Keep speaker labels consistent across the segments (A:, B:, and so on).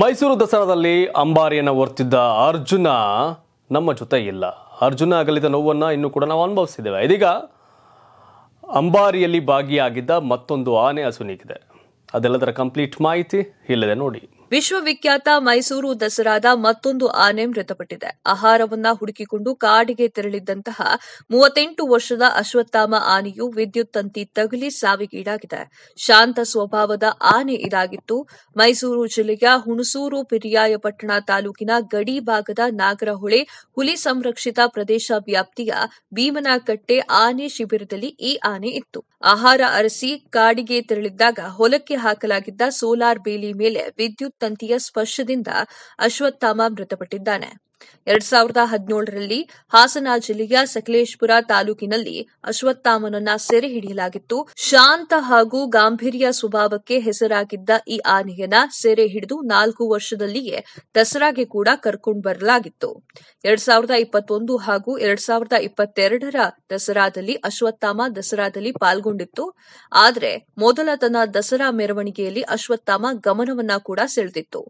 A: ಮೈಸೂರು ದಸರಾದಲ್ಲಿ ಅಂಬಾರಿಯನ್ನು ಹೊರ್ತಿದ್ದ ಅರ್ಜುನ ನಮ್ಮ ಜೊತೆ ಇಲ್ಲ ಅರ್ಜುನ ಅಗಲಿದ ನೋವನ್ನು ಇನ್ನೂ ಕೂಡ ನಾವು ಅನುಭವಿಸಿದ್ದೇವೆ ಇದೀಗ ಅಂಬಾರಿಯಲ್ಲಿ ಭಾಗಿಯಾಗಿದ್ದ ಮತ್ತೊಂದು ಆನೆ ಹಸುನಿಗಿದೆ ಅದೆಲ್ಲದರ ಕಂಪ್ಲೀಟ್ ಮಾಹಿತಿ ಇಲ್ಲದೆ ನೋಡಿ
B: ವಿಶ್ವವಿಖ್ಯಾತ ಮೈಸೂರು ದಸರಾದ ಮತ್ತೊಂದು ಆನೆ ಮೃತಪಟ್ಟಿದೆ ಆಹಾರವನ್ನ ಹುಡುಕಿಕೊಂಡು ಕಾಡಿಗೆ ತೆರಳಿದ್ದಂತಹ ಮೂವತ್ತೆಂಟು ವರ್ಷದ ಅಶ್ವತ್ಥಾಮ ಆನೆಯು ವಿದ್ಯುತ್ ತಂತಿ ತಗುಲಿ ಸಾವಿಗೀಡಾಗಿದೆ ಶಾಂತ ಸ್ವಭಾವದ ಆನೆ ಇದಾಗಿತ್ತು ಮೈಸೂರು ಜಿಲ್ಲೆಯ ಹುಣಸೂರು ಪಿರಿಯಾಯಪಟ್ಟಣ ತಾಲೂಕಿನ ಗಡಿ ಭಾಗದ ನಾಗರಹೊಳೆ ಹುಲಿ ಸಂರಕ್ಷಿತ ಪ್ರದೇಶ ವ್ಯಾಪ್ತಿಯ ಭೀಮನಕಟ್ಟೆ ಆನೆ ಶಿಬಿರದಲ್ಲಿ ಈ ಆನೆ ಇತ್ತು ಆಹಾರ ಅರಸಿ ಕಾಡಿಗೆ ತೆರಳಿದ್ದಾಗ ಹೊಲಕ್ಕೆ ಹಾಕಲಾಗಿದ್ದ ಸೋಲಾರ್ ಬೇಲಿ ಮೇಲೆ ವಿದ್ಯುತ್ ತಂತಿಯ ಸ್ಪರ್ಶದಿಂದ ಅಶ್ವತ್ಥಾಮ ಮೃತಪಟ್ಟಿದ್ದಾನೆ ಎರಡ್ ಸಾವಿರದ ಹದಿನೇಳರಲ್ಲಿ ಹಾಸನ ಜಿಲ್ಲೆಯ ಸಕಲೇಶ್ಪುರ ತಾಲೂಕಿನಲ್ಲಿ ಅಶ್ವತ್ಥಾಮನನ್ನ ಸೆರೆ ಹಿಡಿಯಲಾಗಿತ್ತು ಶಾಂತ ಹಾಗೂ ಗಾಂಭೀರ್ಯ ಸ್ವಭಾವಕ್ಕೆ ಹೆಸರಾಗಿದ್ದ ಈ ಆನೆಯನ್ನ ಸೆರೆ ಹಿಡಿದು ನಾಲ್ಕು ವರ್ಷದಲ್ಲಿಯೇ ದಸರಾಗೆ ಕೂಡ ಕರ್ಕೊಂಡು ಬರಲಾಗಿತ್ತು ಎರಡ್ ಸಾವಿರದ ಇಪ್ಪತ್ತೊಂದು ಹಾಗೂ ಎರಡ್ ಸಾವಿರದ ಇಪ್ಪತ್ತೆರಡರ ದಸರಾದಲ್ಲಿ ಅಶ್ವತ್ಥಾಮ ದಸರಾದಲ್ಲಿ ಪಾಲ್ಗೊಂಡಿತ್ತು ಆದರೆ ಮೊದಲ ತನ್ನ ದಸರಾ ಮೆರವಣಿಗೆಯಲ್ಲಿ ಅಶ್ವತ್ಥಾಮ ಗಮನವನ್ನ ಕೂಡ ಸೆಳೆದಿತ್ತು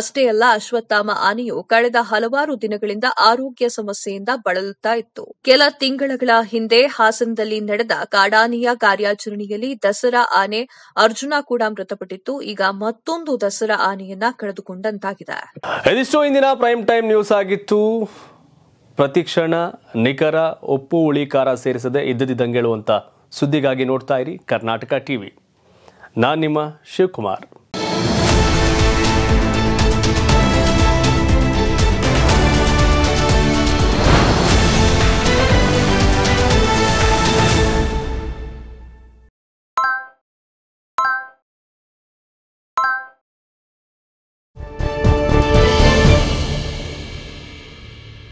B: ಅಷ್ಟೇ ಅಲ್ಲ ಅಶ್ವತ್ಥಾಮ ಆನೆಯು ಕಳೆದ ಹಲವಾರು ಹಲವಾರು ದಿನಗಳಿಂದ ಆರೋಗ್ಯ ಸಮಸ್ಯೆಯಿಂದ ಬಳಲುತ್ತಾ ಇತ್ತು ಕೆಲ ತಿಂಗಳ ಹಿಂದೆ ಹಾಸನದಲ್ಲಿ ನಡೆದ ಕಾಡಾನೆಯ ಕಾರ್ಯಾಚರಣೆಯಲ್ಲಿ ದಸರಾ ಆನೆ ಅರ್ಜುನ ಕೂಡ ಮೃತಪಟ್ಟಿತ್ತು ಈಗ ಮತ್ತೊಂದು ದಸರಾ ಆನೆಯನ್ನ ಕಳೆದುಕೊಂಡಂತಾಗಿದೆ
A: ಇದಿಷ್ಟು ಇಂದಿನ ಪ್ರೈಮ್ ಟೈಮ್ ನ್ಯೂಸ್ ಆಗಿತ್ತು ಪ್ರತಿಕ್ಷಣ ನಿಖರ ಉಪ್ಪು ಉಳಿಕಾರ ಖಾರ ಸೇರಿಸದೆ ಇದ್ದದಿದ್ದಂಗೆಳುವಂಥ ಸುದ್ದಿಗಾಗಿ ನೋಡ್ತಾ ಇರಿ ಕರ್ನಾಟಕ ಟಿವಿ ನಾನು ನಿಮ್ಮ ಶಿವಕುಮಾರ್